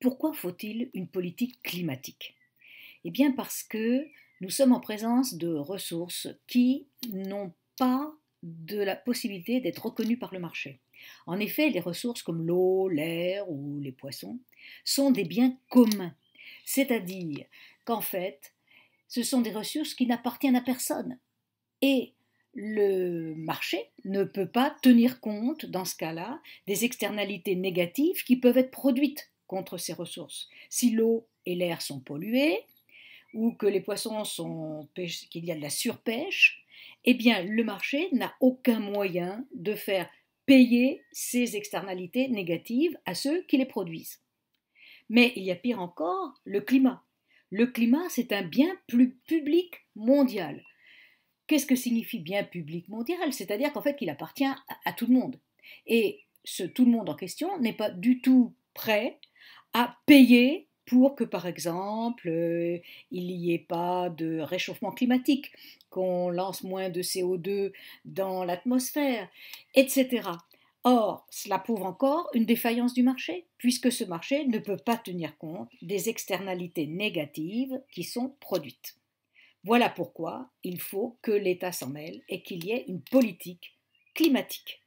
Pourquoi faut-il une politique climatique Eh bien parce que nous sommes en présence de ressources qui n'ont pas de la possibilité d'être reconnues par le marché. En effet, les ressources comme l'eau, l'air ou les poissons sont des biens communs, c'est-à-dire qu'en fait, ce sont des ressources qui n'appartiennent à personne. Et le marché ne peut pas tenir compte, dans ce cas-là, des externalités négatives qui peuvent être produites contre ces ressources. Si l'eau et l'air sont pollués, ou que les poissons sont qu'il y a de la surpêche, eh bien le marché n'a aucun moyen de faire payer ces externalités négatives à ceux qui les produisent. Mais il y a pire encore, le climat. Le climat, c'est un bien plus public mondial. Qu'est-ce que signifie bien public mondial C'est-à-dire qu'en fait, qu'il appartient à, tout le monde. Et ce tout le monde en question n'est pas du tout prêt à payer pour que, par exemple, euh, il n'y ait pas de réchauffement climatique, qu'on lance moins de CO2 dans l'atmosphère, etc. Or, cela prouve encore une défaillance du marché, puisque ce marché ne peut pas tenir compte des externalités négatives qui sont produites. Voilà pourquoi il faut que l'État s'en mêle et qu'il y ait une politique climatique.